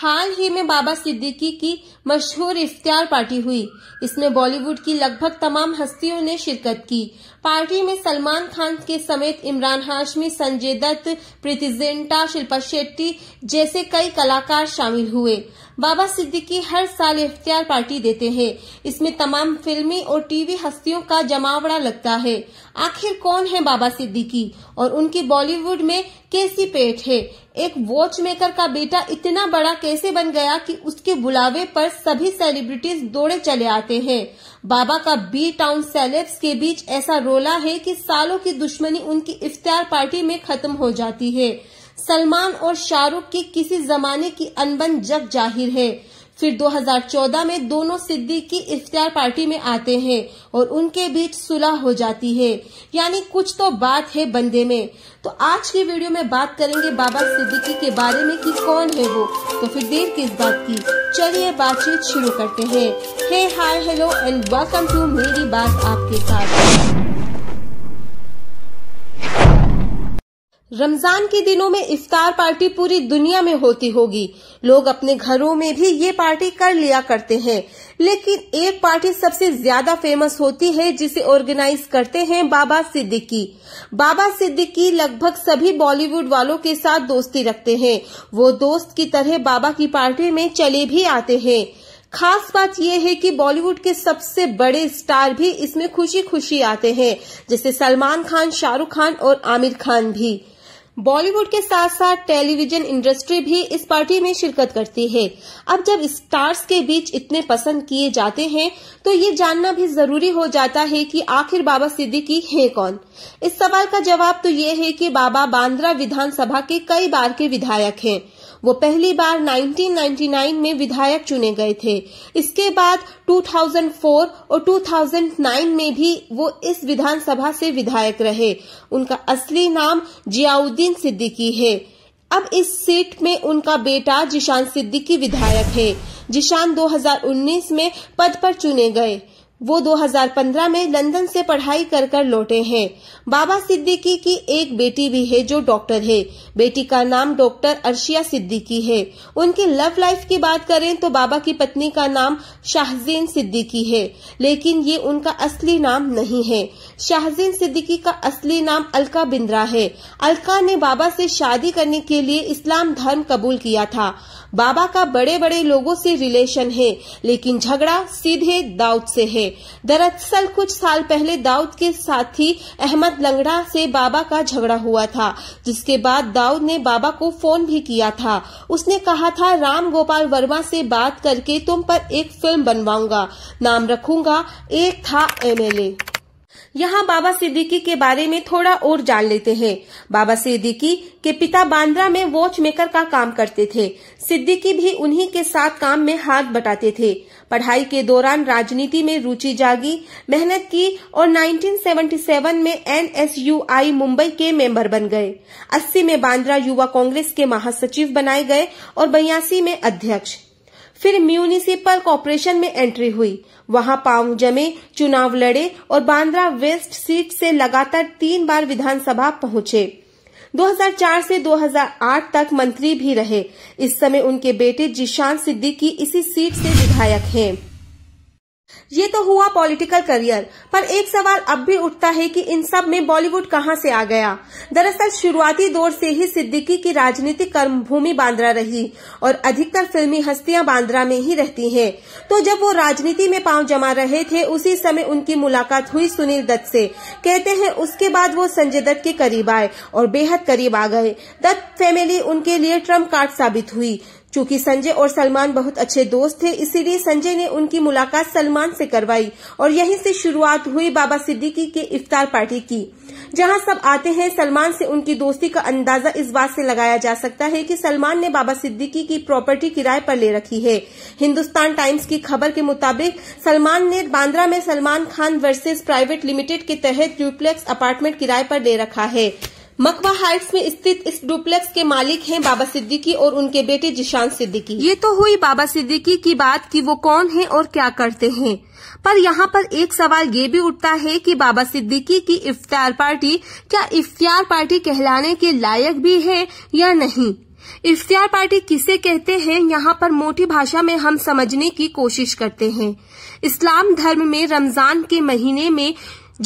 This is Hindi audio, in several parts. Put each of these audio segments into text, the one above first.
हाल ही में बाबा सिद्दीकी की मशहूर इफ्तार पार्टी हुई इसमें बॉलीवुड की लगभग तमाम हस्तियों ने शिरकत की पार्टी में सलमान खान के समेत इमरान हाशमी संजय दत्त प्रीति जिंटा शिल्पा शेट्टी जैसे कई कलाकार शामिल हुए बाबा सिद्दीकी हर साल इफ्तियार पार्टी देते हैं इसमें तमाम फिल्मी और टीवी हस्तियों का जमावड़ा लगता है आखिर कौन है बाबा सिद्दीकी और उनकी बॉलीवुड में कैसी पेट है एक वॉच मेकर का बेटा इतना बड़ा कैसे बन गया कि उसके बुलावे पर सभी सेलिब्रिटीज दौड़े चले आते हैं बाबा का बी टाउन सेलेब्स के बीच ऐसा रोला है कि सालों की दुश्मनी उनकी इफ्तार पार्टी में खत्म हो जाती है सलमान और शाहरुख की किसी जमाने की अनबन जग जाहिर है फिर 2014 में दोनों सिद्दीकी की इफ्तार पार्टी में आते हैं और उनके बीच सुलह हो जाती है यानी कुछ तो बात है बंदे में तो आज की वीडियो में बात करेंगे बाबा सिद्दीकी के बारे में कि कौन है वो तो फिर देर किस बात की चलिए बातचीत शुरू करते हैं hey hi hello and welcome to मेरी बात आपके साथ रमजान के दिनों में इफ्तार पार्टी पूरी दुनिया में होती होगी लोग अपने घरों में भी ये पार्टी कर लिया करते हैं लेकिन एक पार्टी सबसे ज्यादा फेमस होती है जिसे ऑर्गेनाइज करते हैं बाबा सिद्दीकी बाबा सिद्दीकी लगभग सभी बॉलीवुड वालों के साथ दोस्ती रखते हैं वो दोस्त की तरह बाबा की पार्टी में चले भी आते हैं खास बात यह है कि बॉलीवुड के सबसे बड़े स्टार भी इसमें खुशी खुशी आते हैं जैसे सलमान खान शाहरुख खान और आमिर खान भी बॉलीवुड के साथ साथ टेलीविजन इंडस्ट्री भी इस पार्टी में शिरकत करती है अब जब स्टार्स के बीच इतने पसंद किए जाते हैं तो ये जानना भी जरूरी हो जाता है कि आखिर बाबा सिद्दीकी है कौन इस सवाल का जवाब तो ये है कि बाबा बांद्रा विधानसभा के कई बार के विधायक हैं वो पहली बार 1999 में विधायक चुने गए थे इसके बाद 2004 और 2009 में भी वो इस विधानसभा से विधायक रहे उनका असली नाम जियाउद्दीन सिद्दीकी है अब इस सीट में उनका बेटा जिशान सिद्दीकी विधायक है जिशान 2019 में पद पर चुने गए वो 2015 में लंदन से पढ़ाई कर कर लौटे हैं बाबा सिद्दीकी की एक बेटी भी है जो डॉक्टर है बेटी का नाम डॉक्टर अर्शिया सिद्दीकी है उनके लव लाइफ की बात करें तो बाबा की पत्नी का नाम शाहजीन सिद्दीकी है लेकिन ये उनका असली नाम नहीं है शाहजीन सिद्दीकी का असली नाम अलका बिंद्रा है अलका ने बाबा से शादी करने के लिए इस्लाम धर्म कबूल किया था बाबा का बड़े बड़े लोगों से रिलेशन है लेकिन झगड़ा सीधे दाऊद से है दरअसल कुछ साल पहले दाऊद के साथी अहमद लंगड़ा से बाबा का झगड़ा हुआ था जिसके बाद दाऊद ने बाबा को फोन भी किया था उसने कहा था राम गोपाल वर्मा से बात करके तुम पर एक फिल्म बनवाऊंगा नाम रखूंगा एक था एमएलए यहाँ बाबा सिद्दीकी के बारे में थोड़ा और जान लेते हैं बाबा सिद्दीकी के पिता बांद्रा में वॉच मेकर का काम करते थे सिद्दीकी भी उन्हीं के साथ काम में हाथ बटाते थे पढ़ाई के दौरान राजनीति में रुचि जागी मेहनत की और 1977 में एनएसयूआई मुंबई के मेंबर बन गए 80 में बांद्रा युवा कांग्रेस के महासचिव बनाए गए और बयासी में अध्यक्ष फिर म्यूनिसिपल कॉरपोरेशन में एंट्री हुई वहां पांव जमे चुनाव लड़े और बांद्रा वेस्ट सीट से लगातार तीन बार विधानसभा पहुंचे 2004 से 2008 तक मंत्री भी रहे इस समय उनके बेटे जिशान सिद्दीकी इसी सीट से विधायक हैं। ये तो हुआ पॉलिटिकल करियर पर एक सवाल अब भी उठता है कि इन सब में बॉलीवुड कहां से आ गया दरअसल शुरुआती दौर से ही सिद्दीकी की राजनीतिक कर्मभूमि बांद्रा रही और अधिकतर फिल्मी हस्तियां बांद्रा में ही रहती हैं तो जब वो राजनीति में पांव जमा रहे थे उसी समय उनकी मुलाकात हुई सुनील दत्त से कहते हैं उसके बाद वो संजय दत्त के करीब आए और बेहद करीब आ गए दत्त फैमिली उनके लिए ट्रम्प कार्ड साबित हुई चूंकि संजय और सलमान बहुत अच्छे दोस्त थे इसीलिए संजय ने उनकी मुलाकात सलमान से करवाई और यहीं से शुरुआत हुई बाबा सिद्दीकी के इफ्तार पार्टी की जहां सब आते हैं सलमान से उनकी दोस्ती का अंदाजा इस बात से लगाया जा सकता है कि सलमान ने बाबा सिद्दीकी की प्रॉपर्टी किराए पर ले रखी है हिंदुस्तान टाइम्स की खबर के मुताबिक सलमान ने बांद्रा में Salman Khan versus private limited के तहत ड्यूप्लेक्स अपार्टमेंट किराए पर ले रखा है मकवा हाइट्स में स्थित इस डुप्लेक्स के मालिक हैं बाबा सिद्दीकी और उनके बेटे जिशान सिद्दीकी ये तो हुई बाबा सिद्दीकी की बात कि वो कौन हैं और क्या करते हैं पर यहाँ पर एक सवाल ये भी उठता है कि बाबा सिद्दीकी की इफ्तार पार्टी क्या इफ्तार पार्टी कहलाने के लायक भी है या नहीं इफ्तियार पार्टी किसे कहते हैं यहाँ पर मोटी भाषा में हम समझने की कोशिश करते हैं इस्लाम धर्म में रमजान के महीने में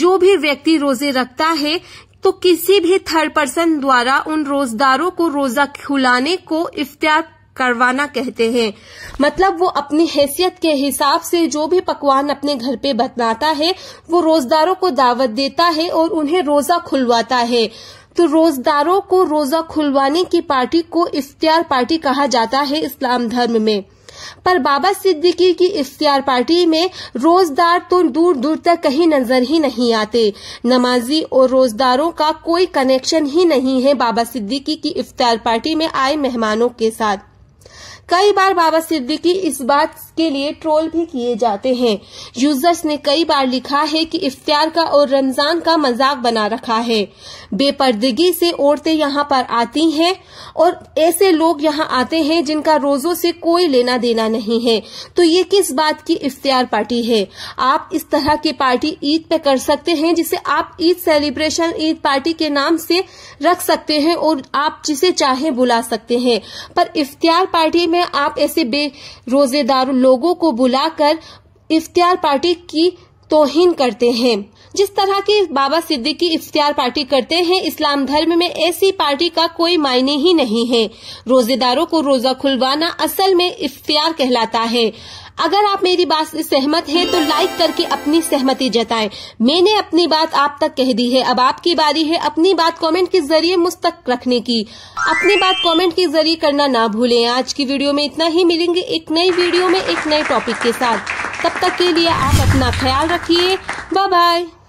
जो भी व्यक्ति रोजे रखता है तो किसी भी थर्ड पर्सन द्वारा उन रोजदारों को रोजा खुलाने को इफ्तार करवाना कहते हैं मतलब वो अपनी हैसियत के हिसाब से जो भी पकवान अपने घर पे बनाता है वो रोजदारों को दावत देता है और उन्हें रोजा खुलवाता है तो रोजदारों को रोजा खुलवाने की पार्टी को इफ्तार पार्टी कहा जाता है इस्लाम धर्म में पर बाबा सिद्दीकी की इफ्तियार पार्टी में रोजदार तो दूर दूर तक कहीं नजर ही नहीं आते नमाजी और रोजदारों का कोई कनेक्शन ही नहीं है बाबा सिद्दीकी की इफ्तार पार्टी में आए मेहमानों के साथ कई बार बाबा सिद्दीकी इस बात के लिए ट्रोल भी किए जाते हैं यूजर्स ने कई बार लिखा है कि इफ्तार का और रमजान का मजाक बना रखा है बेपर्दगी से औरतें यहाँ पर आती हैं और ऐसे लोग यहाँ आते हैं जिनका रोजों से कोई लेना देना नहीं है तो ये किस बात की इफ्तार पार्टी है आप इस तरह की पार्टी ईद पे कर सकते हैं जिसे आप ईद सेलिब्रेशन ईद पार्टी के नाम से रख सकते हैं और आप जिसे चाहे बुला सकते हैं पर इफ्तार पार्टी में आप ऐसे बेरोजेदार लोगों को बुलाकर इफ्तियार पार्टी की तोहिन करते हैं जिस तरह की बाबा सिद्दीकी इफ्तियार पार्टी करते हैं इस्लाम धर्म में ऐसी पार्टी का कोई मायने ही नहीं है रोजेदारों को रोजा खुलवाना असल में इफ्तियार कहलाता है अगर आप मेरी बात से सहमत हैं तो लाइक करके अपनी सहमति जताएं मैंने अपनी बात आप तक कह दी है अब आपकी बारी है अपनी बात कमेंट के जरिए मुझ तक रखने की अपनी बात कमेंट के जरिए करना ना भूलें आज की वीडियो में इतना ही मिलेंगे एक नई वीडियो में एक नए टॉपिक के साथ तब तक के लिए आप अपना ख्याल रखिए बाय बाय